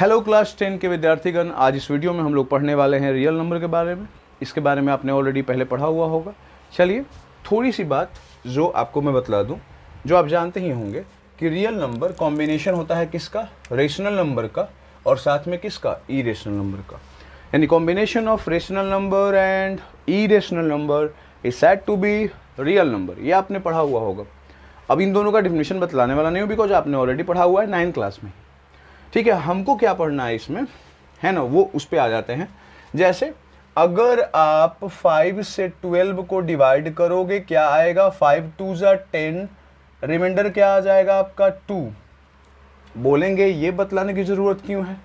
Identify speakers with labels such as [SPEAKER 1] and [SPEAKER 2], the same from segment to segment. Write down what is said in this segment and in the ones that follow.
[SPEAKER 1] hello class ten के विद्यार्थीगण आज इस वीडियो में हम लोग पढ़ने वाले हैं रियल नंबर के बारे में इसके बारे में आपने ऑलरेडी पहले पढ़ा हुआ होगा चलिए थोड़ी सी बात जो आपको मैं बतला दूं जो आप जानते ही होंगे कि रियल नंबर कॉम्बिनेशन होता है किसका रेशनल नंबर का और साथ में किसका ई रेशनल नंबर का यानी combination of rational number and irrational number is set to be real number ये आपने पढ़ा हुआ होगा अब इन दोनों का डिफिनेशन बतलाने वाला नहीं हूँ बिकॉज आपने ऑलरेडी पढ़ा हुआ है नाइन्थ क्लास में ठीक है हमको क्या पढ़ना है इसमें है ना वो उस पर आ जाते हैं जैसे अगर आप फाइव से ट्वेल्व को डिवाइड करोगे क्या आएगा फाइव टू ज़ा टेन रिमाइंडर क्या आ जाएगा आपका टू बोलेंगे ये बतलाने की ज़रूरत क्यों है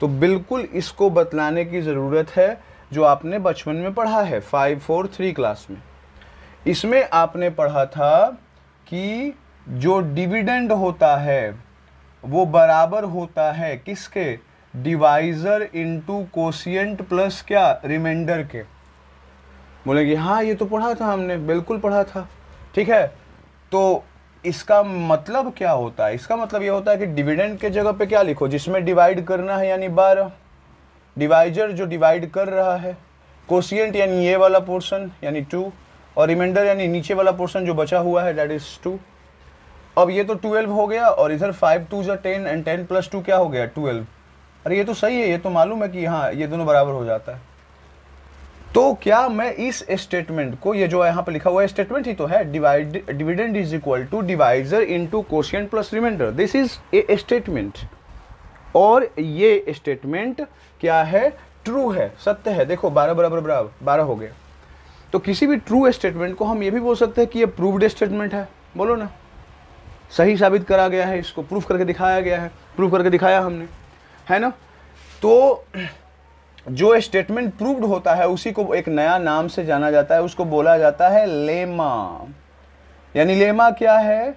[SPEAKER 1] तो बिल्कुल इसको बतलाने की ज़रूरत है जो आपने बचपन में पढ़ा है फाइव फोर थ्री क्लास में इसमें आपने पढ़ा था कि जो डिविडेंड होता है वो बराबर होता है किसके डिवाइज़र इनटू कोशियंट प्लस क्या रिमाइंडर के बोले कि हाँ ये तो पढ़ा था हमने बिल्कुल पढ़ा था ठीक है तो इसका मतलब क्या होता है इसका मतलब ये होता है कि डिविडेंड के जगह पे क्या लिखो जिसमें डिवाइड करना है यानी बारह डिवाइजर जो डिवाइड कर रहा है कोशियंट यानी ये वाला पोर्शन यानी टू और रिमाइंडर यानी नीचे वाला पोर्शन जो बचा हुआ है डेट इज़ टू अब ये तो ट्वेल्व हो गया और इधर फाइव टू जो ten and ten plus two क्या हो गया ट्वेल्व अरे ये तो सही है ये तो मालूम है कि हाँ ये दोनों बराबर हो जाता है तो क्या मैं इस स्टेटमेंट को ये जो यहाँ पर लिखा हुआ है स्टेटमेंट ही तो है divide dividend is equal to divisor into question plus remainder this is a statement और ये स्टेटमेंट क्या है ट्रू है सत्य है देखो बारह बराबर बराबर बारह हो गया तो किसी भी ट्रू स्टेटमेंट को हम ये भी बोल सकते हैं कि ये प्रूव्ड स्टेटमेंट है बोलो ना सही साबित करा गया है इसको प्रूफ करके दिखाया गया है प्रूफ करके दिखाया हमने है ना तो जो स्टेटमेंट प्रूव्ड होता है उसी को एक नया नाम से जाना जाता है उसको बोला जाता है लेमा यानी लेमा क्या है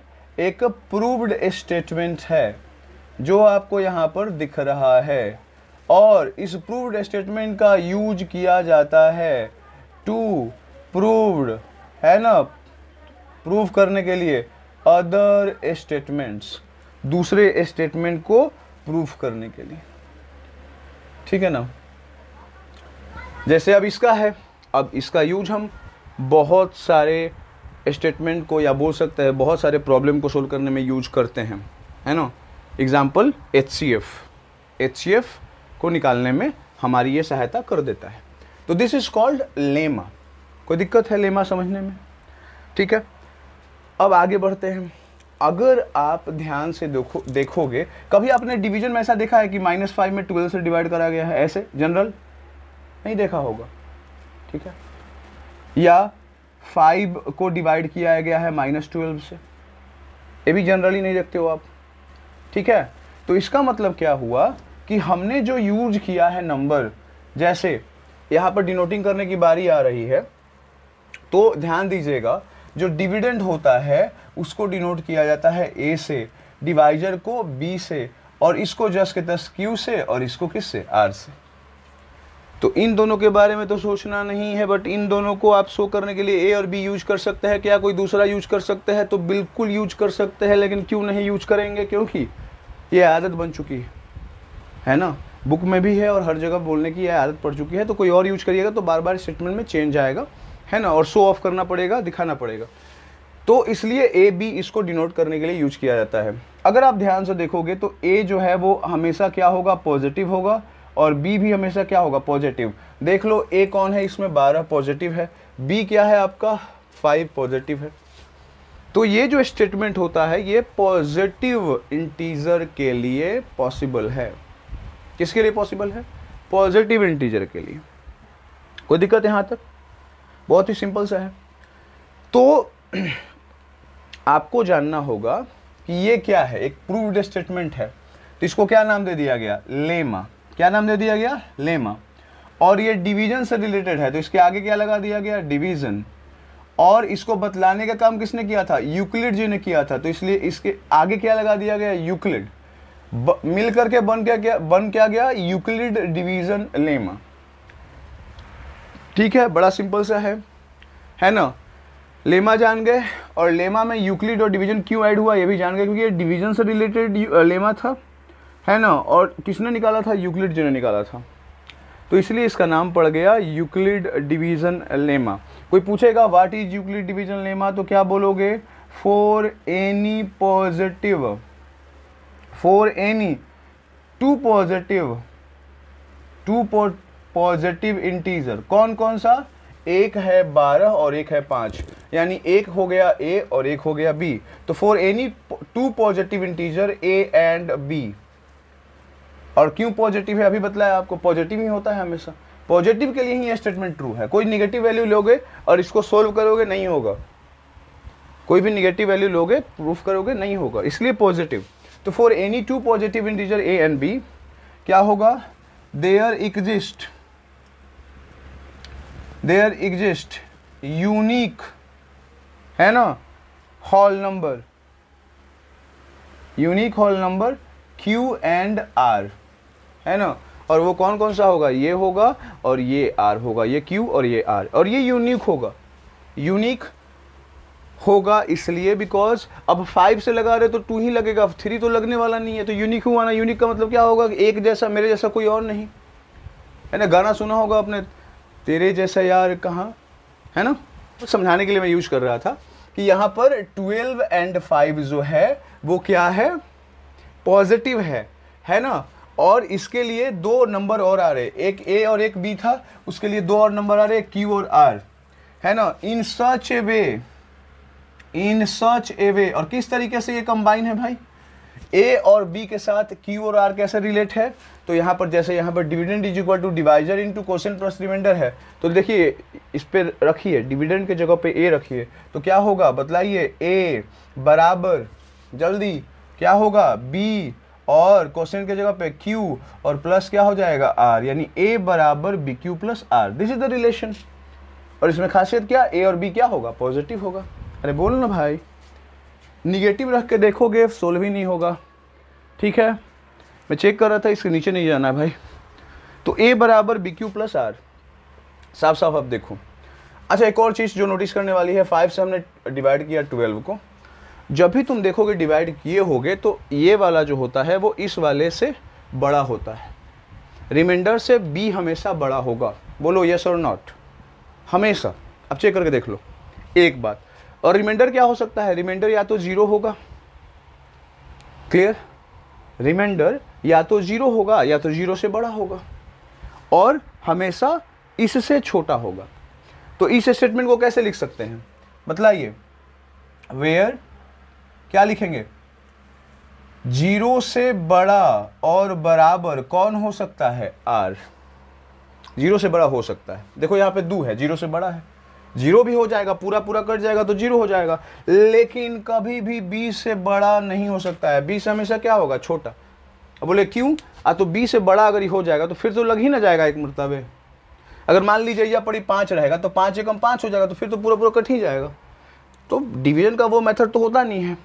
[SPEAKER 1] एक प्रूव्ड स्टेटमेंट है जो आपको यहाँ पर दिख रहा है और इस प्रूव्ड स्टेटमेंट का यूज किया जाता है टू प्रूव्ड है ना प्रूव करने के लिए अदर स्टेटमेंट्स दूसरे स्टेटमेंट को प्रूफ करने के लिए ठीक है ना जैसे अब इसका है अब इसका यूज हम बहुत सारे स्टेटमेंट को या बोल सकते हैं बहुत सारे प्रॉब्लम को सोल्व करने में यूज करते हैं है ना example H C F H C F को निकालने में हमारी ये सहायता कर देता है तो दिस इज़ कॉल्ड लेमा कोई दिक्कत है लेमा समझने में ठीक है अब आगे बढ़ते हैं अगर आप ध्यान से देखो देखोगे कभी आपने डिवीजन में ऐसा देखा है कि माइनस फाइव में ट्वेल्व से डिवाइड करा गया है ऐसे जनरल नहीं देखा होगा ठीक है या फाइव को डिवाइड किया गया है माइनस ट्वेल्व से ये भी जनरली नहीं देखते हो आप ठीक है तो इसका मतलब क्या हुआ कि हमने जो यूज किया है नंबर जैसे यहाँ पर डिनोटिंग करने की बारी आ रही है तो ध्यान दीजिएगा जो डिविडेंड होता है उसको डिनोट किया जाता है ए से डिवाइजर को बी से और इसको जस के तस क्यू से और इसको किस से आर से तो इन दोनों के बारे में तो सोचना नहीं है बट इन दोनों को आप शो करने के लिए ए और बी यूज कर सकते हैं क्या कोई दूसरा यूज कर सकते हैं तो बिल्कुल यूज कर सकते हैं लेकिन क्यों नहीं यूज करेंगे क्योंकि ये आदत बन चुकी है है ना बुक में भी है और हर जगह बोलने की यह आदत पड़ चुकी है तो कोई और यूज करिएगा तो बार बार स्टेटमेंट में चेंज आएगा है ना और शो ऑफ करना पड़ेगा दिखाना पड़ेगा तो इसलिए ए बी इसको डिनोट करने के लिए यूज किया जाता है अगर आप ध्यान से देखोगे तो ए जो है वो हमेशा क्या होगा पॉजिटिव होगा और बी भी हमेशा क्या होगा पॉजिटिव देख लो ए कौन है इसमें बारह पॉजिटिव है बी क्या है आपका फाइव पॉजिटिव है तो ये जो स्टेटमेंट होता है ये पॉजिटिव इंटीजर के लिए पॉसिबल है किसके लिए पॉसिबल है पॉजिटिव इंटीजर के लिए कोई दिक्कत यहाँ तक बहुत ही सिंपल सा है तो आपको जानना होगा कि ये क्या है एक प्रूव्ड स्टेटमेंट है तो इसको क्या नाम दे दिया गया लेमा क्या नाम दे दिया गया लेमा और ये डिवीजन से रिलेटेड है तो इसके आगे क्या लगा दिया गया डिवीजन और इसको बतलाने का काम किसने किया था यूक्लिड जी ने किया था तो इसलिए इसके आगे क्या लगा दिया गया यूक्लिड मिल करके बन क्या क्या बन क्या गया यूक्लिड डिवीजन लेमा ठीक है बड़ा सिंपल सा है है ना लेमा जान गए और लेमा में यूक्लिड और डिवीजन क्यों ऐड हुआ ये भी जान गए क्योंकि ये डिवीजन से रिलेटेड लेमा था है ना और किसने निकाला था यूक्लिड जी ने निकाला था तो इसलिए इसका नाम पड़ गया यूक्लिड डिवीजन लेमा कोई पूछेगा what is Euclid division lemma तो क्या बोलोगे for any positive for any two positive two positive integer कौन कौन सा एक है बारह और एक है पाँच यानी एक हो गया ए और एक हो गया बी तो for any two positive integer A and B और क्यों पॉजिटिव है अभी बतलाया आपको पॉजिटिव ही होता है हमेशा पॉजिटिव के लिए ही ये स्टेटमेंट ट्रू है कोई निगेटिव वैल्यू लोगे और इसको सोल्व करोगे नहीं होगा कोई भी निगेटिव वैल्यू लोगे प्रूफ करोगे नहीं होगा इसलिए पॉजिटिव तो for any two positive integer A and B क्या होगा there exist there exist unique है ना whole number unique whole number Q and R है ना और वो कौन कौन सा होगा ये होगा और ये आर होगा ये क्यू और ये आर और ये यूनिक होगा यूनिक होगा इसलिए बिकॉज अब फाइव से लगा रहे तो टू ही लगेगा अब थ्री तो लगने वाला नहीं है तो यूनिक हुआ ना यूनिक का मतलब क्या होगा एक जैसा मेरे जैसा कोई और नहीं है ना गाना सुना होगा आपने तेरे जैसा यार कहाँ है ना समझाने के लिए मैं यूज कर रहा था कि यहाँ पर ट्वेल्व एंड फाइव जो है वो क्या है पॉजिटिव है है ना और इसके लिए दो नंबर और आ रहे एक ए और एक बी था उसके लिए दो और नंबर आ रहे क्यू और आर है ना इन सच a way in such a वे और किस तरीके से ये कंबाइन है भाई ए और बी के साथ क्यू और आर कैसे रिलेट है तो यहाँ पर जैसे यहाँ पर dividend is equal to divisor into question plus remainder है तो देखिए इस पर रखिए डिविडेंड के जगह पे ए रखिए तो क्या होगा बतलाइए ए बराबर जल्दी क्या होगा बी और क्वेश्चन के जगह पे क्यू और प्लस क्या हो जाएगा आर यानी ए बराबर B Q plus R this is the relation और इसमें खासियत क्या ए और बी क्या होगा पॉजिटिव होगा अरे बोल ना भाई निगेटिव रख के देखोगे सोल्व ही नहीं होगा ठीक है मैं चेक कर रहा था इसके नीचे नहीं जाना भाई तो ए बराबर बी क्यू प्लस आर साफ साफ आप देखो अच्छा एक और चीज़ जो नोटिस करने वाली है फाइव से हमने डिवाइड किया ट्वेल्व को जब भी तुम देखोगे डिवाइड किए होगे तो ये वाला जो होता है वो इस वाले से बड़ा होता है रिमाइंडर से बी हमेशा बड़ा होगा बोलो यस और नॉट हमेशा अब चेक करके देख लो एक बात और रिमाइंडर क्या हो सकता है रिमाइंडर या तो ज़ीरो होगा क्लियर रिमाइंडर या तो ज़ीरो होगा या तो ज़ीरो से बड़ा होगा और हमेशा इससे छोटा होगा तो इस स्टेटमेंट को कैसे लिख सकते हैं बतलाइए वेयर क्या लिखेंगे जीरो से बड़ा और बराबर कौन हो सकता है आर जीरो से बड़ा हो सकता है देखो यहाँ पे दू है जीरो से बड़ा है जीरो भी हो जाएगा पूरा पूरा कट जाएगा तो जीरो हो जाएगा लेकिन कभी भी बीस से बड़ा नहीं हो सकता है बीस हमेशा क्या होगा छोटा अब बोले क्यों आ तो बीस से बड़ा अगर ये हो जाएगा तो फिर तो लग ही ना जाएगा एक मरतबे अगर मान लीजिए यह पड़ी पाँच रहेगा तो पाँच एकम पाँच हो जाएगा तो फिर तो पूरा पूरा कट ही जाएगा तो डिवीजन का वो मेथड तो होता नहीं है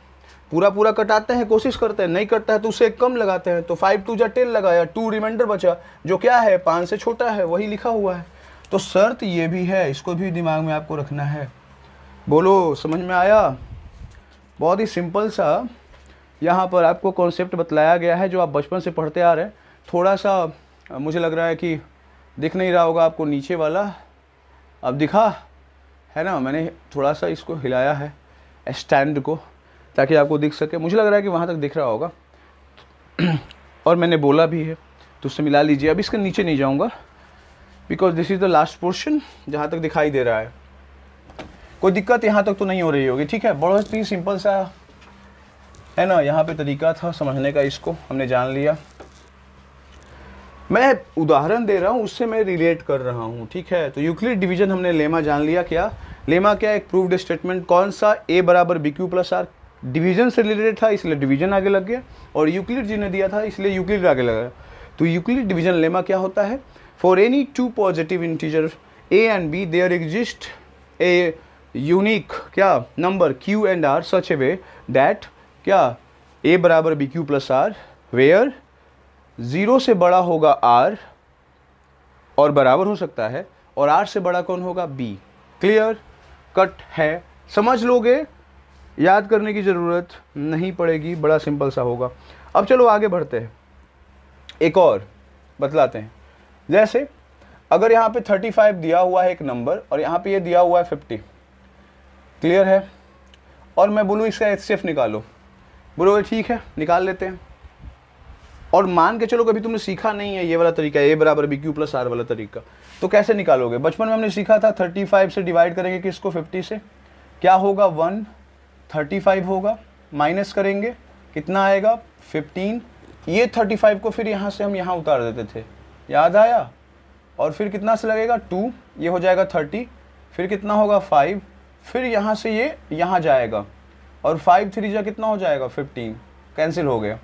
[SPEAKER 1] पूरा पूरा कटाते हैं कोशिश करते हैं नहीं कटता है तो उसे कम लगाते हैं तो फाइव टू जो टेन लगाया टू रिमाइंडर बचा जो क्या है पाँच से छोटा है वही लिखा हुआ है तो शर्त ये भी है इसको भी दिमाग में आपको रखना है बोलो समझ में आया बहुत ही सिंपल सा यहाँ पर आपको कॉन्सेप्ट बतलाया गया है जो आप बचपन से पढ़ते आ रहे हैं थोड़ा सा मुझे लग रहा है कि दिख नहीं रहा होगा आपको नीचे वाला अब दिखा है ना मैंने थोड़ा सा इसको हिलाया है स्टैंड को ताकि आपको दिख सके मुझे लग रहा है कि वहाँ तक दिख रहा होगा और मैंने बोला भी है तो उससे मिला लीजिए अब इसके नीचे नहीं जाऊँगा because this is the last portion जहाँ तक दिखाई दे रहा है कोई दिक्कत यहाँ तक तो नहीं हो रही होगी ठीक है बहुत ही सिंपल सा है ना यहाँ पे तरीका था समझने का इसको हमने जान लिया मैं उदाहरण दे रहा हूँ उससे मैं रिलेट कर रहा हूँ ठीक है तो यूक्लिड डिवीजन हमने लेमा जान लिया क्या लेमा क्या एक प्रूव्ड स्टेटमेंट कौन सा ए बराबर B Q plus R division से रिलेटेड था इसलिए डिवीजन आगे लग गया और यूक्लिड जी ने दिया था इसलिए यूक्लिड आगे गया तो यूक्लिड डिवीजन लेमा क्या होता है for any two positive integers a and b there exist a unique क्या number Q and R such a way that क्या ए बराबर B Q plus R where zero से बड़ा होगा आर और बराबर हो सकता है और आर से बड़ा कौन होगा बी क्लियर कट है समझ लोगे याद करने की ज़रूरत नहीं पड़ेगी बड़ा सिंपल सा होगा अब चलो आगे बढ़ते हैं एक और बतलाते हैं जैसे अगर यहाँ पे 35 दिया हुआ है एक नंबर और यहाँ पे ये दिया हुआ है 50 क्लियर है और मैं बोलूँ इसका एच निकालो बोलो ठीक है निकाल लेते हैं और मान के चलो कभी तुमने सीखा नहीं है ये वाला तरीका ए बराबर बी क्यू प्लस आर वाला तरीका तो कैसे निकालोगे बचपन में हमने सीखा था 35 से डिवाइड करेंगे किसको 50 से क्या होगा वन 35 होगा माइनस करेंगे कितना आएगा 15 ये 35 को फिर यहाँ से हम यहाँ उतार देते थे याद आया और फिर कितना से लगेगा टू ये हो जाएगा थर्टी फिर कितना होगा फाइव फिर यहाँ से ये यहाँ जाएगा और फाइव थ्री जा कितना हो जाएगा फिफ्टीन कैंसिल हो गया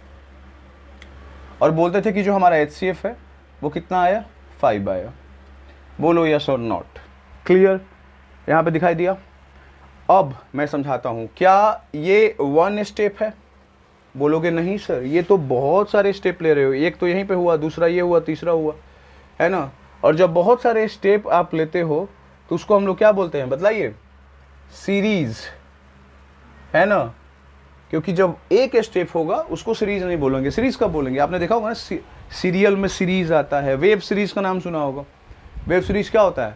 [SPEAKER 1] और बोलते थे कि जो हमारा एच है वो कितना आया फाइव आया बोलो यस और नॉट क्लियर यहाँ पे दिखाई दिया अब मैं समझाता हूँ क्या ये वन स्टेप है बोलोगे नहीं सर ये तो बहुत सारे स्टेप ले रहे हो एक तो यहीं पे हुआ दूसरा ये हुआ तीसरा हुआ है ना और जब बहुत सारे स्टेप आप लेते हो तो उसको हम लोग क्या बोलते हैं बतलाइए सीरीज है ना क्योंकि जब एक स्टेप होगा उसको सीरीज नहीं बोलेंगे सीरीज कब बोलेंगे आपने देखा होगा ना सीरियल में सीरीज आता है वेब सीरीज का नाम सुना होगा वेब सीरीज क्या होता है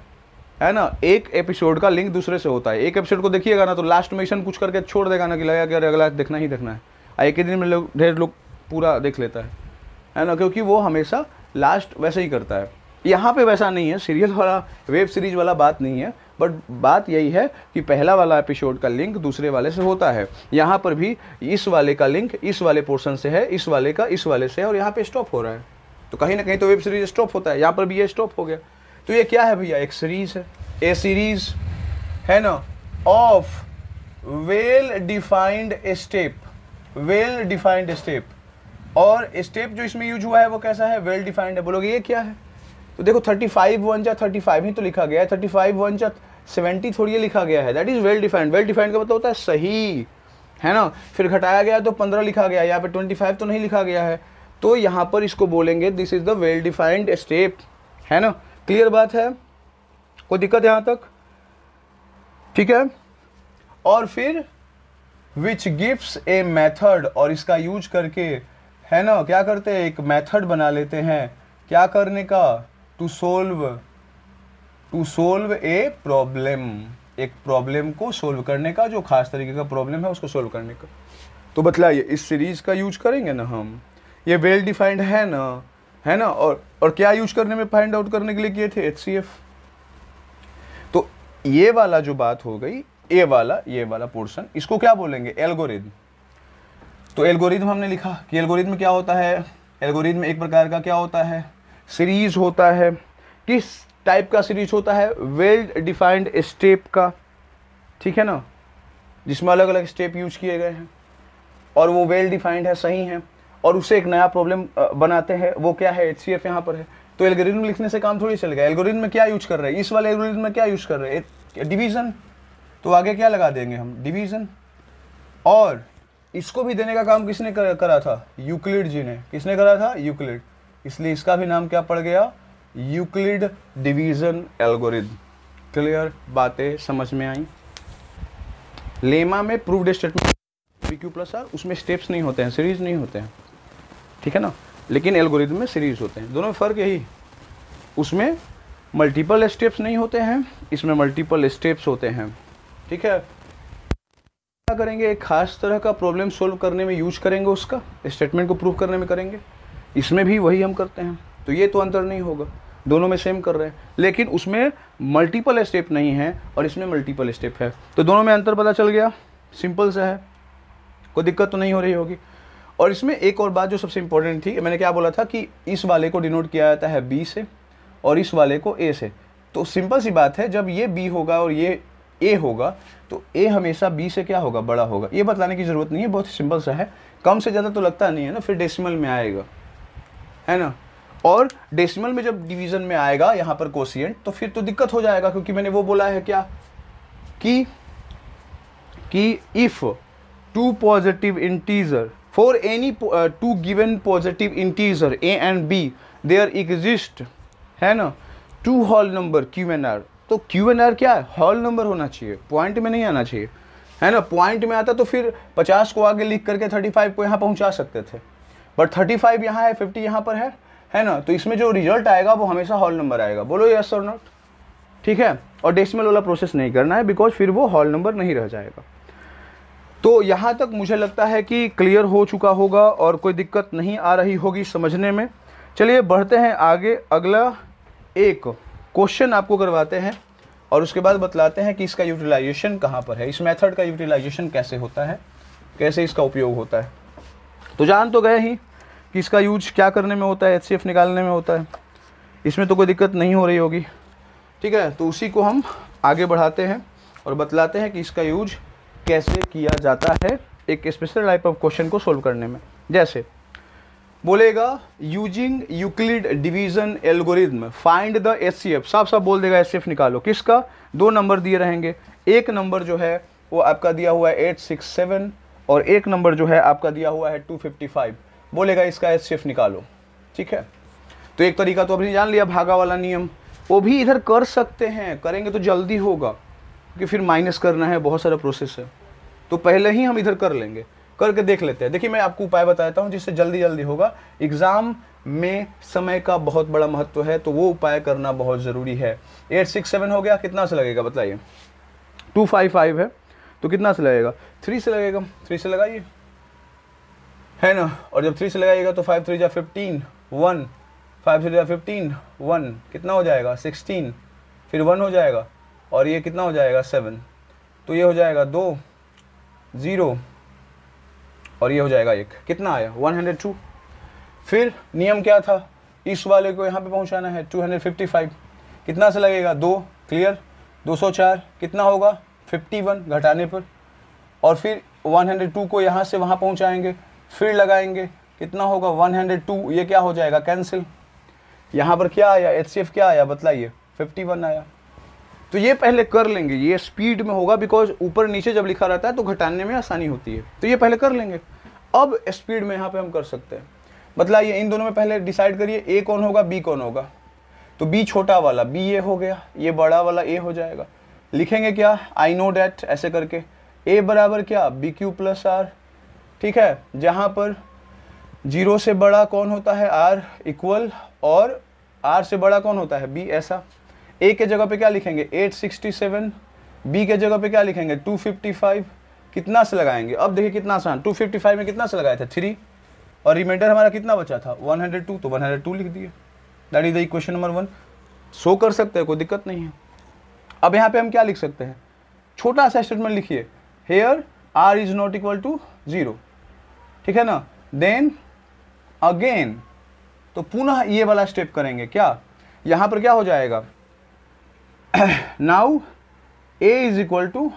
[SPEAKER 1] है ना एक एपिसोड का लिंक दूसरे से होता है एक एपिसोड को देखिएगा ना तो लास्ट में कुछ करके छोड़ देगा ना कि लगेगा कि अरे अगला देखना ही देखना है एक ही दिन में लोग ढेर लोग पूरा देख लेता है है ना क्योंकि वो हमेशा लास्ट वैसे ही करता है यहाँ पे वैसा नहीं है सीरियल वाला वेब सीरीज वाला बात नहीं है बट बात यही है कि पहला वाला एपिसोड का लिंक दूसरे वाले से होता है यहाँ पर भी इस वाले का लिंक इस वाले पोर्शन से है इस वाले का इस वाले से है और यहाँ पे स्टॉप हो रहा है तो कहीं ना कहीं तो वेब सीरीज स्टॉप होता है यहाँ पर भी ये स्टॉप हो गया तो ये क्या है भैया एक सीरीज है ए सीरीज है ना of well defined step well defined step और स्टेप जो इसमें यूज हुआ है वो कैसा है वेल डिफाइंड है बोलोगे ये क्या है तो देखो थर्टी फाइव वन या थर्टी फाइव ही तो लिखा गया है थर्टी फाइव वन या सेवेंटी थोड़ी लिखा गया है that is well defined well defined का मतलब होता है सही है ना फिर घटाया गया तो पंद्रह लिखा गया यहाँ पे ट्वेंटी फाइव तो नहीं लिखा गया है तो यहाँ पर इसको बोलेंगे this is the well defined step है ना क्लियर बात है कोई दिक्कत यहाँ तक ठीक है और फिर विच गिव्स ए मैथड और इसका यूज करके है ना क्या करते हैं एक मैथड बना लेते हैं क्या करने का to solve to solve a problem एक प्रॉब्लम को सोल्व करने का जो खास तरीके का प्रॉब्लम है उसको सोल्व करने का तो बतलाइए इस सीरीज का यूज करेंगे ना हम ये वेल डिफाइंड है ना है ना और और क्या यूज करने में फाइंड आउट करने के लिए किए थे एच तो ये वाला जो बात हो गई ए वाला ये वाला पोर्शन इसको क्या बोलेंगे एल्गोरिद्म तो एल्गोरिद्म हमने लिखा कि एल्गोरिद्म क्या होता है एल्गोरिद्म एक प्रकार का क्या होता है सीरीज होता है किस टाइप का सीरीज होता है वेल डिफाइंड स्टेप का ठीक है ना जिसमें अलग अलग स्टेप यूज किए गए हैं और वो वेल डिफाइंड है सही है और उसे एक नया प्रॉब्लम बनाते हैं वो क्या है एच सी एफ यहाँ पर है तो एल्गोरिज्म लिखने से काम थोड़ी चल गया एल्गोरिज्म में क्या यूज कर रहे हैं इस वाले एल्गोरिज्म में क्या यूज कर रहे हैं डिवीजन तो आगे क्या लगा देंगे हम डिवीज़न और इसको भी देने का काम किसने कर, करा था यूक्लिड जी ने किसने करा था यूक्लिड इसलिए इसका भी नाम क्या पड़ गया यूक्लिड डिवीज़न एल्गोरिथम क्लियर बातें समझ में आई लेमा में prove statement P Q plus R उसमें स्टेप्स नहीं होते हैं सीरीज नहीं होते हैं ठीक है ना लेकिन एल्गोरिथम में सीरीज होते हैं दोनों में फ़र्क यही उसमें मल्टीपल स्टेप्स नहीं होते हैं इसमें मल्टीपल स्टेप्स होते हैं ठीक है क्या करेंगे एक खास तरह का प्रॉब्लम सॉल्व करने में यूज करेंगे उसका स्टेटमेंट को प्रूव करने में करेंगे इसमें भी वही हम करते हैं तो ये तो अंतर नहीं होगा दोनों में सेम कर रहे हैं लेकिन उसमें मल्टीपल स्टेप नहीं है और इसमें मल्टीपल स्टेप है तो दोनों में अंतर पता चल गया सिंपल सा है कोई दिक्कत तो नहीं हो रही होगी और इसमें एक और बात जो सबसे इंपॉर्टेंट थी मैंने क्या बोला था कि इस वाले को डिनोट किया जाता है बी से और इस वाले को ए से तो सिंपल सी बात है जब ये बी होगा और ये ए होगा तो ए हमेशा बी से क्या होगा बड़ा होगा ये बताने की ज़रूरत नहीं है बहुत सिंपल सा है कम से ज़्यादा तो लगता नहीं है ना फिर डेसिमल में आएगा है ना और डेसिमल में जब डिवीज़न में आएगा यहाँ पर कोशियंट तो फिर तो दिक्कत हो जाएगा क्योंकि मैंने वो बोला है क्या कि कि if two positive integer for any two given positive integer A and B there exist है ना two whole number Q and R तो क्यू एन आर क्या है हॉल नंबर होना चाहिए पॉइंट में नहीं आना चाहिए है ना पॉइंट में आता तो फिर पचास को आगे लिख करके थर्टी फाइव को यहाँ पहुँचा सकते थे बट थर्टी फाइव यहाँ है फिफ्टी यहाँ पर है है ना तो इसमें जो रिजल्ट आएगा वो हमेशा हॉल नंबर आएगा बोलो यस और नॉट ठीक है और डेसिमल वाला प्रोसेस नहीं करना है बिकॉज फिर वो हॉल नंबर नहीं रह जाएगा तो यहाँ तक मुझे लगता है कि क्लियर हो चुका होगा और कोई दिक्कत नहीं आ रही होगी समझने में चलिए बढ़ते हैं आगे अगला एक क्वेश्चन आपको करवाते हैं और उसके बाद बतलाते हैं कि इसका यूटिलाइजेशन कहाँ पर है इस मेथड का यूटिलाइजेशन कैसे होता है कैसे इसका उपयोग होता है तो जान तो गए ही कि इसका यूज क्या करने में होता है एच निकालने में होता है इसमें तो कोई दिक्कत नहीं हो रही होगी ठीक है तो उसी को हम आगे बढ़ाते हैं और बतलाते हैं कि इसका यूज कैसे किया जाता है एक स्पेशल टाइप ऑफ क्वेश्चन को सोल्व करने में जैसे बोलेगा using Euclid division algorithm find the S C F साफ साफ बोल देगा एस सी एफ निकालो किसका दो नंबर दिए रहेंगे एक नंबर जो है वो आपका दिया हुआ है एट सिक्स सेवन और एक नंबर जो है आपका दिया हुआ है टू फिफ्टी फाइव बोलेगा इसका एस सी एफ निकालो ठीक है तो एक तरीका तो आपने जान लिया भागा वाला नियम वो भी इधर कर सकते हैं करेंगे तो जल्दी होगा क्योंकि फिर माइनस करना है बहुत सारा प्रोसेस है तो पहले ही हम इधर कर लेंगे करके देख लेते हैं देखिए मैं आपको उपाय बताता हूँ जिससे जल्दी जल्दी होगा एग्ज़ाम में समय का बहुत बड़ा महत्व है तो वो उपाय करना बहुत ज़रूरी है एट सिक्स सेवन हो गया कितना से लगेगा बताइए टू फाइव फाइव है तो कितना से लगेगा थ्री से लगेगा थ्री से लगाइए है ना और जब थ्री से लगाइएगा तो फाइव थ्री जा फिफ्टीन वन फाइव थ्री जा फिफ्टीन वन कितना हो जाएगा सिक्सटीन फिर वन हो जाएगा और ये कितना हो जाएगा सेवन तो ये हो जाएगा दो ज़ीरो और ये हो जाएगा एक कितना आया 102 फिर नियम क्या था इस वाले को यहाँ पे पहुँचाना है 255 कितना से लगेगा दो क्लियर 204 कितना होगा 51 घटाने पर और फिर 102 को यहाँ से वहाँ पहुँचाएँगे फिर लगाएंगे कितना होगा 102 ये क्या हो जाएगा कैंसिल यहाँ पर क्या आया एच क्या आया बतलाइए फिफ्टी आया तो ये पहले कर लेंगे ये स्पीड में होगा बिकॉज ऊपर नीचे जब लिखा रहता है तो घटाने में आसानी होती है तो ये पहले कर लेंगे अब स्पीड में यहाँ पे हम कर सकते हैं मतलब ये इन दोनों में पहले डिसाइड करिए ए कौन होगा बी कौन होगा तो बी छोटा वाला बी ए हो गया ये बड़ा वाला ए हो जाएगा लिखेंगे क्या आई नो डैट ऐसे करके ए बराबर क्या बी क्यू प्लस आर ठीक है जहाँ पर जीरो से बड़ा कौन होता है आर इक्वल और आर से बड़ा कौन होता है बी ऐसा ए के जगह पे क्या लिखेंगे 867 बी के जगह पे क्या लिखेंगे 255 कितना से लगाएंगे अब देखिए कितना आसान टू फिफ्टी फाइव में कितना से लगाया था थ्री और रिमाइंडर हमारा कितना बचा था वन हंड्रेड टू तो वन हंड्रेड टू लिख दिए that is the equation number one show कर सकते हैं कोई दिक्कत नहीं है अब यहाँ पे हम क्या लिख सकते हैं छोटा सा स्टेटमेंट लिखिए here R is not equal to zero ठीक है ना देन अगेन तो पुनः ये वाला स्टेप करेंगे क्या यहाँ पर क्या हो जाएगा now A is equal to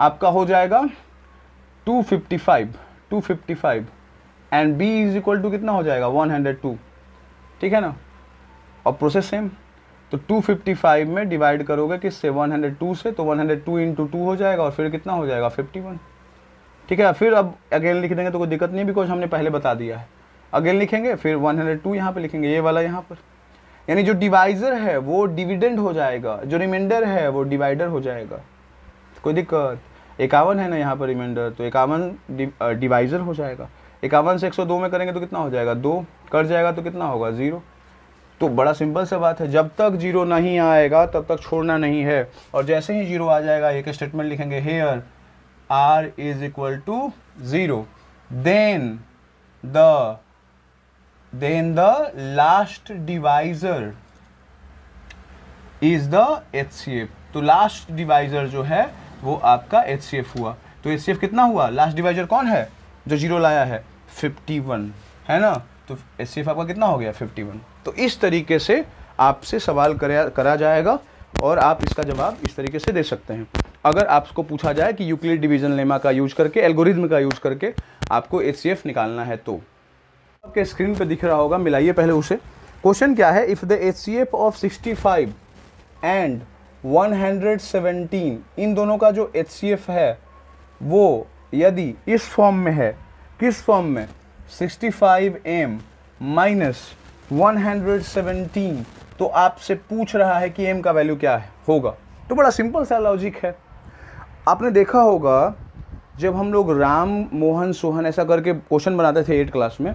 [SPEAKER 1] आपका हो जाएगा 255 255 and B is equal to कितना हो जाएगा 102 ठीक है ना और प्रोसेस सेम तो 255 में डिवाइड करोगे किससे 102 से तो 102 हंड्रेड इंटू टू हो जाएगा और फिर कितना हो जाएगा 51 ठीक है फिर अब अगेन लिख देंगे तो कोई दिक्कत नहीं बिकॉज हमने पहले बता दिया है अगेन लिखेंगे फिर 102 हंड्रेड टू यहाँ पर लिखेंगे ये वाला यहाँ पर यानी जो डिवाइजर है वो डिविडेंड हो जाएगा जो रिमाइंडर है वो डिवाइडर हो जाएगा कोई दिक्कत इक्यावन है ना यहाँ पर रिमाइंडर तो इक्यावन डिवाइजर हो जाएगा इक्यावन से एक सौ दो में करेंगे तो कितना हो जाएगा दो कट जाएगा तो कितना होगा ज़ीरो तो बड़ा सिंपल सा बात है जब तक जीरो नहीं आएगा तब तक छोड़ना नहीं है और जैसे ही जीरो आ जाएगा एक स्टेटमेंट लिखेंगे here R is equal to zero then the then the last divisor is the H तो लास्ट डिवाइजर जो है वो आपका एच हुआ तो एच कितना हुआ लास्ट डिवाइजर कौन है जो जीरो लाया है फिफ्टी वन है ना तो एच आपका कितना हो गया फिफ्टी वन तो इस तरीके से आपसे सवाल करा करा जाएगा और आप इसका जवाब इस तरीके से दे सकते हैं अगर आपको पूछा जाए कि यूक्लिड डिवीजन लेमा का यूज करके एल्गोरिज्म का यूज करके आपको एच निकालना है तो आपके स्क्रीन पर दिख रहा होगा मिलाइए पहले उसे क्वेश्चन क्या है if the H of sixty five and 117 इन दोनों का जो एच है वो यदि इस फॉर्म में है किस फॉर्म में 65 फाइव एम माइनस वन तो आपसे पूछ रहा है कि एम का वैल्यू क्या है होगा तो बड़ा सिंपल सा लॉजिक है आपने देखा होगा जब हम लोग राम मोहन सोहन ऐसा करके क्वेश्चन बनाते थे एट क्लास में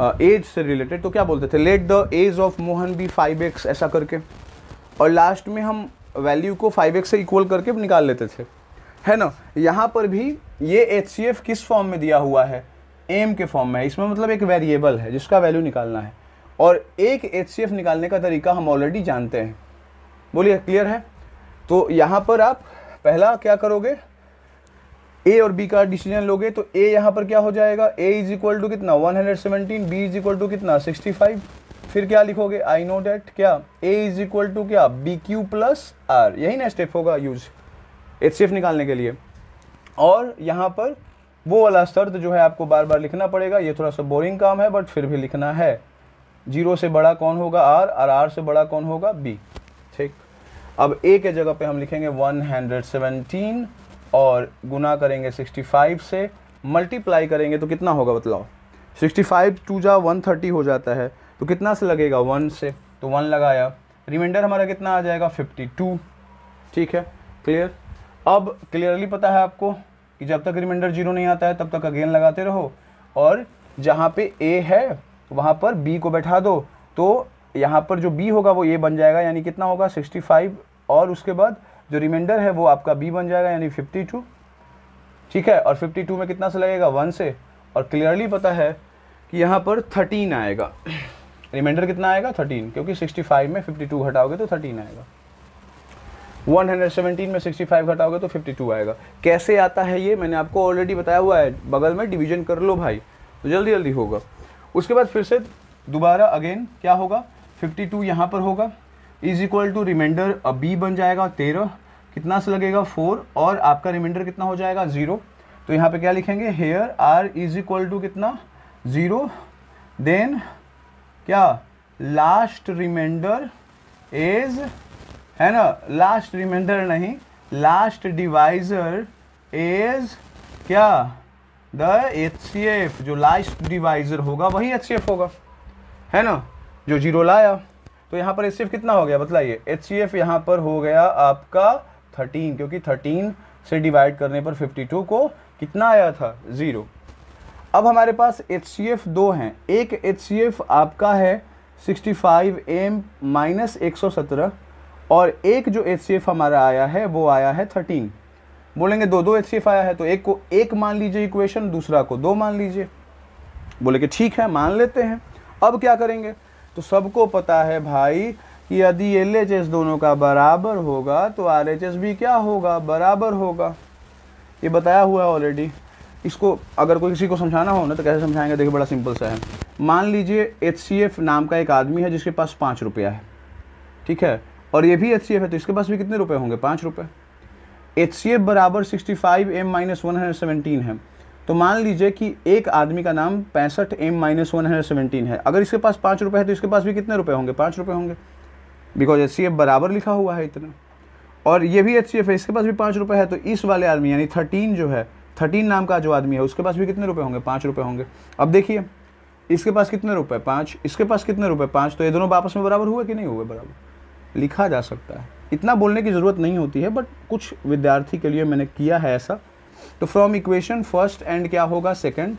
[SPEAKER 1] एज से रिलेटेड तो क्या बोलते थे let the age of Mohan be five X ऐसा करके और लास्ट में हम वैल्यू को 5x से इक्वल करके निकाल लेते थे है ना यहाँ पर भी ये एच किस फॉर्म में दिया हुआ है एम के फॉर्म में है इसमें मतलब एक वेरिएबल है जिसका वैल्यू निकालना है और एक एच निकालने का तरीका हम ऑलरेडी जानते हैं बोलिए क्लियर है तो यहाँ पर आप पहला क्या करोगे ए और बी का डिसीजन लोगे तो ए यहाँ पर क्या हो जाएगा ए इज इक्वल टू कितना 117 बी इज इक्वल टू कितना 65 फिर क्या लिखोगे आई नो डेट क्या ए इज इक्वल टू क्या बी क्यू प्लस आर यही ना स्टेप होगा यूज एच निकालने के लिए और यहाँ पर वो वाला शर्त जो है आपको बार बार लिखना पड़ेगा ये थोड़ा सा बोरिंग काम है बट फिर भी लिखना है जीरो से बड़ा कौन होगा आर और आर से बड़ा कौन होगा बी ठीक अब ए के जगह पे हम लिखेंगे 117 और गुना करेंगे 65 से मल्टीप्लाई करेंगे तो कितना होगा बतलाओ 65 टू जा थर्टी हो जाता है तो कितना से लगेगा वन से तो वन लगाया रिमाइंडर हमारा कितना आ जाएगा फिफ्टी टू ठीक है क्लियर अब क्लियरली पता है आपको कि जब तक रिमाइंडर जीरो नहीं आता है तब तक अगेन लगाते रहो और जहाँ पे ए है वहाँ पर बी को बैठा दो तो यहाँ पर जो बी होगा वो ए बन जाएगा यानी कितना होगा सिक्सटी फाइव और उसके बाद जो रिमाइंडर है वो आपका बी बन जाएगा यानी फिफ्टी टू ठीक है और फिफ्टी टू में कितना से लगेगा वन से और क्लियरली पता है कि यहाँ पर थर्टीन आएगा रिमाइंडर कितना आएगा थर्टीन क्योंकि सिक्सटी फाइव में फिफ्टी टू घटाओगे तो थर्टीन आएगा 117 में 65 घटाओगे तो 52 आएगा कैसे आता है ये मैंने आपको ऑलरेडी बताया हुआ है बगल में डिवीजन कर लो भाई तो जल्दी जल्दी होगा उसके बाद फिर से दोबारा अगेन क्या होगा 52 टू यहाँ पर होगा is equal to remainder B बन जाएगा तेरह कितना से लगेगा फोर और आपका रिमाइंडर कितना हो जाएगा ज़ीरो तो यहाँ पे क्या लिखेंगे here R is equal to कितना ज़ीरो देन क्या लास्ट रिमाइंडर इज है ना लास्ट रिमाइंडर नहीं लास्ट डिवाइजर इज क्या द एच जो लास्ट डिवाइजर होगा वही एच होगा है ना जो जीरो लाया तो यहाँ पर एच कितना हो गया बतलाइए एच सी एफ यहाँ पर हो गया आपका थर्टीन क्योंकि थर्टीन से डिवाइड करने पर फिफ्टी टू को कितना आया था ज़ीरो अब हमारे पास एच सी एफ दो हैं एक एच सी एफ आपका है सिक्सटी फाइव एम माइनस एक सौ सत्रह और एक जो एच सी एफ हमारा आया है वो आया है थर्टीन बोलेंगे दो दो एच सी एफ आया है तो एक को एक मान लीजिए इक्वेशन दूसरा को दो मान लीजिए बोले कि ठीक है मान लेते हैं अब क्या करेंगे तो सबको पता है भाई कि यदि एल एच एस दोनों का बराबर होगा तो आर एच एस भी क्या होगा बराबर होगा ये बताया हुआ है ऑलरेडी इसको अगर कोई किसी को समझाना हो ना तो कैसे समझाएंगे देखिए बड़ा सिंपल सा है मान लीजिए एच नाम का एक आदमी है जिसके पास पाँच रुपया है ठीक है और ये भी एच है तो इसके पास भी कितने रुपये होंगे पाँच रुपये एच सी एफ बराबर sixty five M minus one hundred seventeen है तो मान लीजिए कि एक आदमी का नाम पैंसठ M minus one hundred seventeen है अगर इसके पास पाँच रुपये है तो इसके पास भी कितने रुपये होंगे पाँच रुपये होंगे बिकॉज एच सी एफ बराबर लिखा हुआ है इतना और ये भी एच सी एफ है इसके पास भी पाँच रुपये है तो इस वाले आदमी यानी थर्टीन जो है थर्टीन नाम का जो आदमी है उसके पास भी कितने रुपए होंगे पाँच रुपये होंगे अब देखिए इसके पास कितने रुपए पाँच इसके पास कितने रुपए पाँच तो ये दोनों आपस में बराबर हुए कि नहीं हुए बराबर लिखा जा सकता है इतना बोलने की ज़रूरत नहीं होती है बट कुछ विद्यार्थी के लिए मैंने किया है ऐसा तो फ्रॉम इक्वेशन फर्स्ट एंड क्या होगा सेकेंड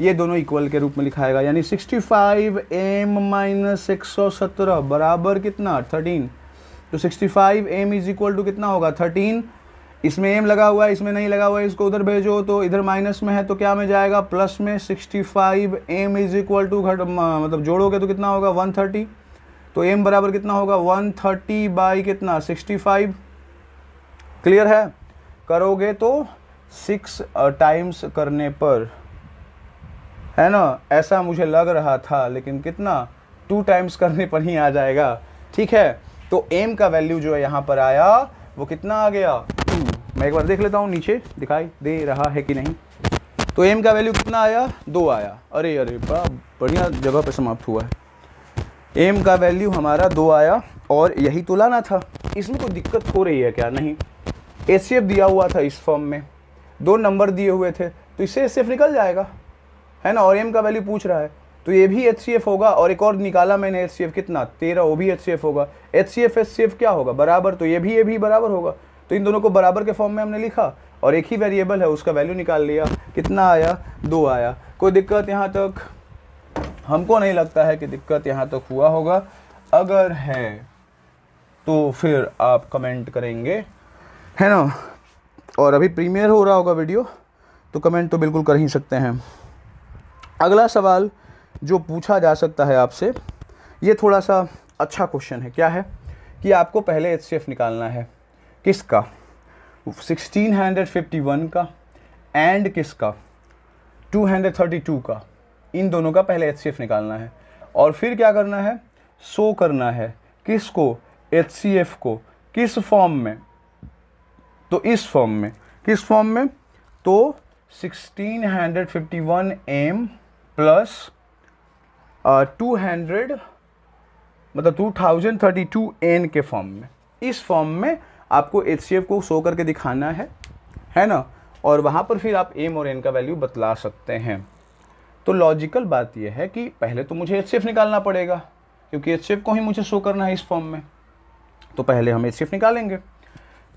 [SPEAKER 1] ये दोनों इक्वल के रूप में लिखाएगा यानी सिक्सटी फाइव एम माइनस एक सौ सत्रह बराबर कितना थर्टीन तो sixty five M is equal to कितना होगा थर्टीन इसमें एम लगा हुआ है इसमें नहीं लगा हुआ है इसको उधर भेजो तो इधर माइनस में है तो क्या में जाएगा प्लस में sixty five M is equal to घट मतलब जोड़ोगे तो कितना होगा वन थर्टी तो एम बराबर कितना होगा वन थर्टी बाई कितना सिक्सटी फाइव क्लियर है करोगे तो सिक्स टाइम्स करने पर है ना ऐसा मुझे लग रहा था लेकिन कितना टू टाइम्स करने पर ही आ जाएगा ठीक है तो एम का वैल्यू जो है यहाँ पर आया वो कितना आ गया मैं एक बार देख लेता हूँ नीचे दिखाई दे रहा है कि नहीं तो एम का वैल्यू कितना आया दो आया अरे अरे बा बढ़िया जगह पर समाप्त हुआ है एम का वैल्यू हमारा दो आया और यही तो लाना था इसमें कोई दिक्कत हो रही है क्या नहीं एस दिया हुआ था इस फॉर्म में दो नंबर दिए हुए थे तो इससे एस निकल जाएगा है ना और एम का वैल्यू पूछ रहा है तो ये भी एच होगा और एक और निकाला मैंने एच कितना तेरह वो भी एच होगा एच सी क्या होगा बराबर तो ये भी ये भी बराबर होगा तो इन दोनों को बराबर के फॉर्म में हमने लिखा और एक ही वेरिएबल है उसका वैल्यू निकाल लिया कितना आया दो आया कोई दिक्कत यहाँ तक हमको नहीं लगता है कि दिक्कत यहाँ तक हुआ होगा अगर है तो फिर आप कमेंट करेंगे है ना और अभी प्रीमियर हो रहा होगा वीडियो तो कमेंट तो बिल्कुल कर ही सकते हैं अगला सवाल जो पूछा जा सकता है आपसे ये थोड़ा सा अच्छा क्वेश्चन है क्या है कि आपको पहले एच निकालना है किसका 1651 का एंड किसका 232 का इन दोनों का पहले एच निकालना है और फिर क्या करना है शो करना है किसको एच को किस फॉर्म में तो इस फॉर्म में किस फॉर्म में तो 1651 एम प्लस टू हंड्रेड मतलब two thousand thirty two N के फॉर्म में इस फॉर्म में आपको एच को शो करके दिखाना है है ना और वहाँ पर फिर आप एम और एन का वैल्यू बतला सकते हैं तो लॉजिकल बात यह है कि पहले तो मुझे एच निकालना पड़ेगा क्योंकि एच को ही मुझे शो करना है इस फॉर्म में तो पहले हम एच निकालेंगे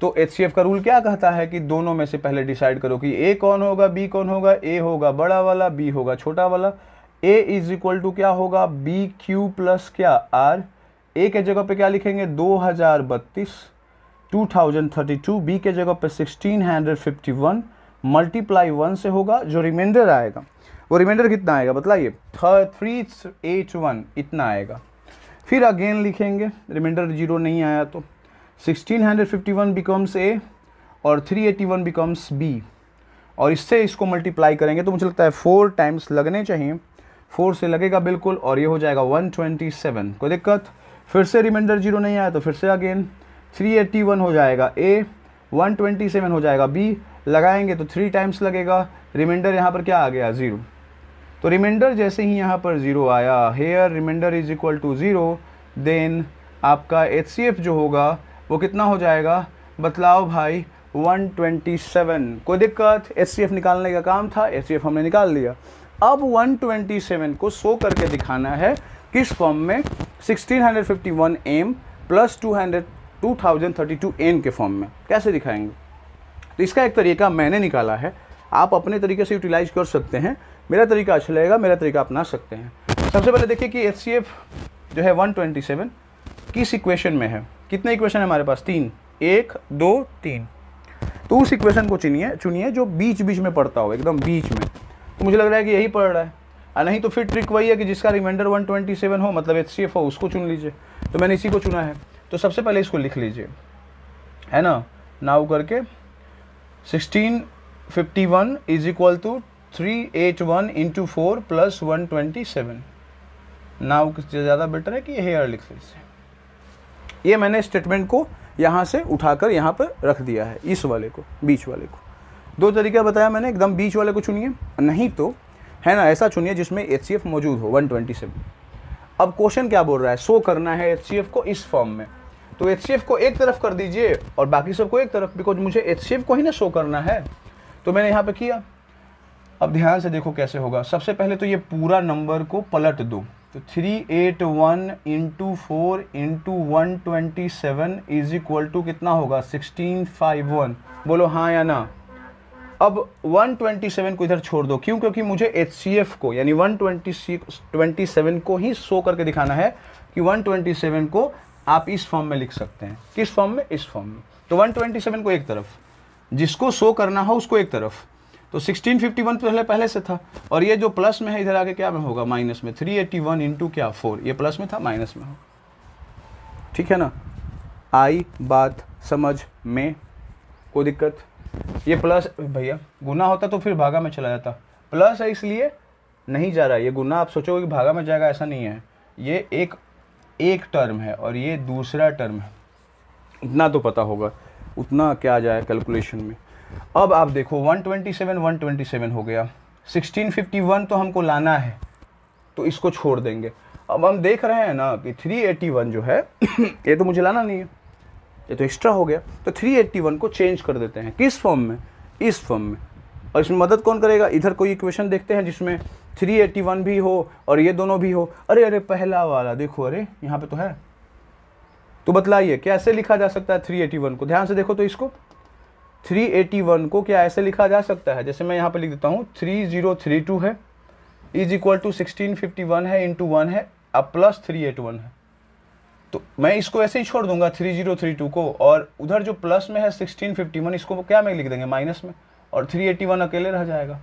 [SPEAKER 1] तो एच का रूल क्या कहता है कि दोनों में से पहले डिसाइड करो कि ए कौन होगा बी कौन होगा ए होगा बड़ा वाला बी होगा छोटा वाला ए इज इक्वल टू क्या होगा बी क्यू प्लस क्या आर ए के जगह पे क्या लिखेंगे दो हज़ार बत्तीस 2032 बी के जगह पे 1651 मल्टीप्लाई वन से होगा जो रिमाइंडर आएगा वो रिमाइंडर कितना आएगा बताइए थ्री एट वन इतना आएगा फिर अगेन लिखेंगे रिमाइंडर जीरो नहीं आया तो 1651 बिकम्स ए और 381 बिकम्स बी और इससे इसको मल्टीप्लाई करेंगे तो मुझे लगता है फोर टाइम्स लगने चाहिए फोर से लगेगा बिल्कुल और ये हो जाएगा 127 कोई दिक्कत फिर से रिमाइंडर जीरो नहीं आया तो फिर से अगेन थ्री एट्टी वन हो जाएगा ए वन ट्वेंटी सेवन हो जाएगा बी लगाएंगे तो थ्री टाइम्स लगेगा रिमाइंडर यहाँ पर क्या आ गया ज़ीरो तो रिमाइंडर जैसे ही यहाँ पर ज़ीरो आया here remainder is equal to zero then आपका एच जो होगा वो कितना हो जाएगा बतलाओ भाई 127 कोई दिक्कत एच निकालने का काम था एच हमने निकाल लिया अब 127 को शो करके दिखाना है किस फॉर्म में 1651 एम प्लस टू 2032 एन के फॉर्म में कैसे दिखाएंगे तो इसका एक तरीका मैंने निकाला है आप अपने तरीके से यूटिलाइज कर सकते हैं मेरा तरीका अच्छा लगेगा मेरा तरीका अपना सकते हैं सबसे पहले देखिए कि एच जो है 127 किस इक्वेशन में है कितने इक्वेशन है हमारे पास तीन एक दो तीन तो उस इक्वेशन को चुनिए चुनिए जो बीच बीच में पड़ता हो एकदम बीच में तो मुझे लग रहा है कि यही पड़ रहा है और नहीं तो फिर ट्रिक वही है कि जिसका रिमाइंडर 127 हो मतलब एच हो उसको चुन लीजिए तो मैंने इसी को चुना है तो सबसे पहले इसको लिख लीजिए है ना नाउ करके 1651 is equal to three eight one into four plus one twenty seven now ज़्यादा बेटर है कि ये हेयर लिख लीजिए ये मैंने स्टेटमेंट को यहाँ से उठाकर यहाँ पर रख दिया है इस वाले को बीच वाले को दो तरीका बताया मैंने एकदम बीच वाले को चुनिए नहीं तो है ना ऐसा चुनिए जिसमें एच मौजूद हो वन ट्वेंटी सेवन अब क्वेश्चन क्या बोल रहा है शो करना है एच को इस फॉर्म में तो एच को एक तरफ कर दीजिए और बाकी सबको एक तरफ बिकॉज मुझे एच को ही ना शो करना है तो मैंने यहाँ पे किया अब ध्यान से देखो कैसे होगा सबसे पहले तो ये पूरा नंबर को पलट दो तो three eight one into four into one twenty seven is equal to कितना होगा सिक्सटीन फाइव वन बोलो हाँ या ना अब 127 को इधर छोड़ दो क्यों क्योंकि मुझे एच को यानी सेवन को ही शो करके दिखाना है कि 127 को आप इस फॉर्म में लिख सकते हैं किस फॉर्म में इस फॉर्म में तो 127 को एक तरफ जिसको शो करना हो उसको एक तरफ तो 1651 तो पहले पहले से था और ये जो प्लस में है इधर आके क्या में होगा माइनस में 381 एट्टी वन इंटू क्या फोर ये प्लस में था माइनस में होगा ठीक है ना आई बात समझ में कोई दिक्कत ये प्लस भैया गुना होता तो फिर भागा में चला जाता प्लस है इसलिए नहीं जा रहा ये गुना आप सोचोगे कि भागा में जाएगा ऐसा नहीं है ये एक एक टर्म है और ये दूसरा टर्म है इतना तो पता होगा उतना क्या आ जाए कैलकुलेशन में अब आप देखो 127 127 हो गया 1651 तो हमको लाना है तो इसको छोड़ देंगे अब हम देख रहे हैं ना कि 381 जो है ये तो मुझे लाना नहीं है ये तो एक्स्ट्रा हो गया तो 381 को चेंज कर देते हैं किस फॉर्म में इस फॉर्म में और इसमें मदद कौन करेगा इधर कोई इक्वेशन देखते हैं जिसमें 381 भी हो और ये दोनों भी हो अरे अरे पहला वाला देखो अरे यहाँ पे तो है तो बतलाइए कैसे लिखा जा सकता है 381 को ध्यान से देखो तो इसको 381 को क्या ऐसे लिखा जा सकता है जैसे मैं यहाँ पे लिख देता हूँ 3032 है is equal to sixteen fifty one है टू वन है अब प्लस थ्री एट वन है तो मैं इसको ऐसे ही छोड़ दूंगा थ्री जीरो थ्री टू को और उधर जो प्लस में है सिक्सटीन फिफ्टी वन इसको क्या मैं लिख देंगे माइनस में और थ्री एटी वन अकेले रह जाएगा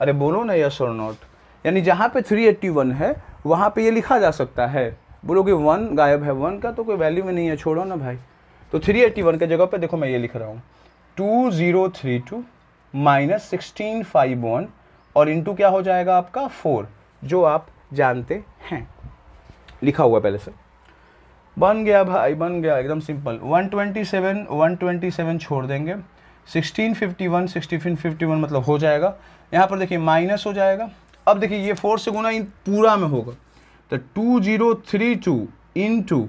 [SPEAKER 1] अरे बोलो ना यस और नॉट यानी जहाँ पे 381 है वहाँ पे ये लिखा जा सकता है बोलोगे वन गायब है वन का तो कोई वैल्यू में नहीं है छोड़ो ना भाई तो 381 के जगह पे देखो मैं ये लिख रहा हूँ two zero three two minus sixteen five one और इंटू क्या हो जाएगा आपका फोर जो आप जानते हैं लिखा हुआ पहले से बन गया भाई बन गया एकदम सिंपल 127 127 छोड़ देंगे 1651 1651 मतलब हो जाएगा यहाँ पर देखिए माइनस हो जाएगा अब देखिए ये फोर से गुना इन पूरा में होगा तो two zero three two into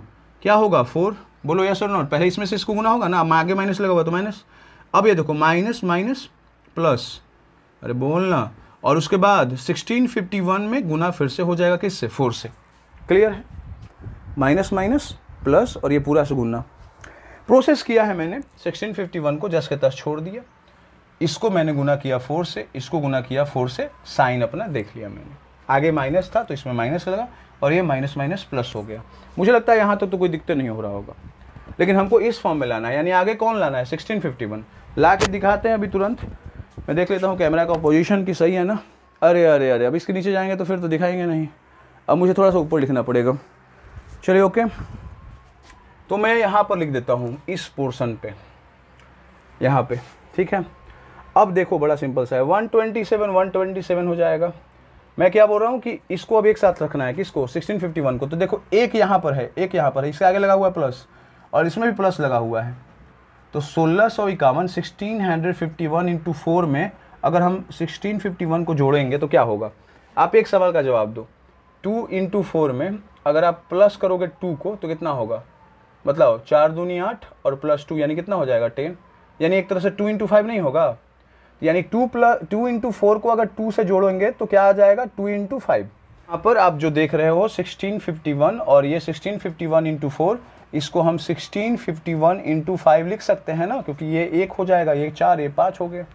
[SPEAKER 1] क्या होगा फोर बोलो यस और नॉट पहले इसमें से इसको गुना होगा ना आगे माइनस लगा हुआ तो माइनस अब ये देखो माइनस माइनस प्लस अरे बोलना और उसके बाद सिक्सटीन फिफ्टी वन में गुना फिर से हो जाएगा किससे फोर से क्लियर है माइनस माइनस प्लस और ये पूरा से गुना प्रोसेस किया है मैंने सिक्सटीन फिफ्टी वन को जस के तस छोड़ दिया इसको मैंने गुना किया फोर से इसको गुना किया फोर से साइन अपना देख लिया मैंने आगे माइनस था तो इसमें माइनस लगा और ये माइनस माइनस प्लस हो गया मुझे लगता है यहाँ तक तो, तो कोई दिक्कत नहीं हो रहा होगा लेकिन हमको इस फॉर्म में लाना है यानी आगे कौन लाना है सिक्सटीन फिफ्टी वन ला के दिखाते हैं अभी तुरंत मैं देख लेता हूँ कैमरा का पोजिशन की सही है ना अरे अरे अरे अब इसके नीचे जाएंगे तो फिर तो दिखाएंगे नहीं अब मुझे थोड़ा सा ऊपर लिखना पड़ेगा चलिए ओके तो मैं यहाँ पर लिख देता हूँ इस पोर्शन पे यहाँ पे ठीक है अब देखो बड़ा सिंपल सा है 127 127 हो जाएगा मैं क्या बोल रहा हूँ कि इसको अब एक साथ रखना है किसको 1651 को तो देखो एक यहाँ पर है एक यहाँ पर है इसके आगे लगा हुआ है प्लस और इसमें भी प्लस लगा हुआ है तो सोलह सौ इक्यावन sixteen hundred fifty one into four में अगर हम सिक्सटीन फिफ्टी वन को जोड़ेंगे तो क्या होगा आप एक सवाल का जवाब दो टू इंटू फोर में अगर आप प्लस करोगे टू को तो कितना होगा बताओ चार दूनी आठ और प्लस टू यानी कितना हो जाएगा टेन यानी एक तरह से टू इंटू फाइव नहीं होगा यानी two plus two into four को अगर टू से जोड़ेंगे तो क्या आ जाएगा टू इंटू फाइव यहाँ पर आप जो देख रहे हो सिक्सटीन फिफ्टी वन और ये sixteen fifty one into four इसको हम sixteen fifty one into five लिख सकते हैं ना क्योंकि ये एक हो जाएगा ये चार ये पाँच हो गया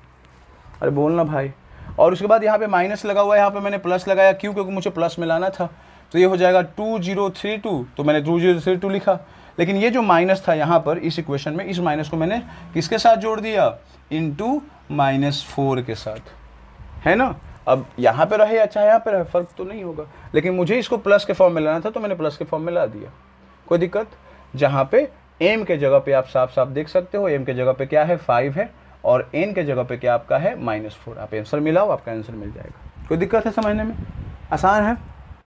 [SPEAKER 1] अरे बोलना भाई और उसके बाद यहाँ पे माइनस लगा हुआ है यहाँ पे मैंने प्लस लगाया क्यों क्योंकि मुझे प्लस मिलाना था तो ये हो जाएगा टू जीरो थ्री टू तो मैंने टू जीरो थ्री टू लिखा लेकिन ये जो माइनस था यहाँ पर इस इक्वेशन में इस माइनस को मैंने किसके साथ जोड़ दिया इंटू माइनस फोर के साथ है ना अब यहाँ पे रहे या चाहे अच्छा, यहाँ पे रहे फर्क तो नहीं होगा लेकिन मुझे इसको प्लस के फॉर्म में लाना था तो मैंने प्लस के फॉर्म में ला दिया कोई दिक्कत जहाँ पे एम के जगह पे आप साफ साफ देख सकते हो एम के जगह पे क्या है फाइव है और एन के जगह पे क्या आपका है माइनस फोर आप आंसर मिलाओ आपका आंसर मिल जाएगा कोई दिक्कत है समझने में आसान है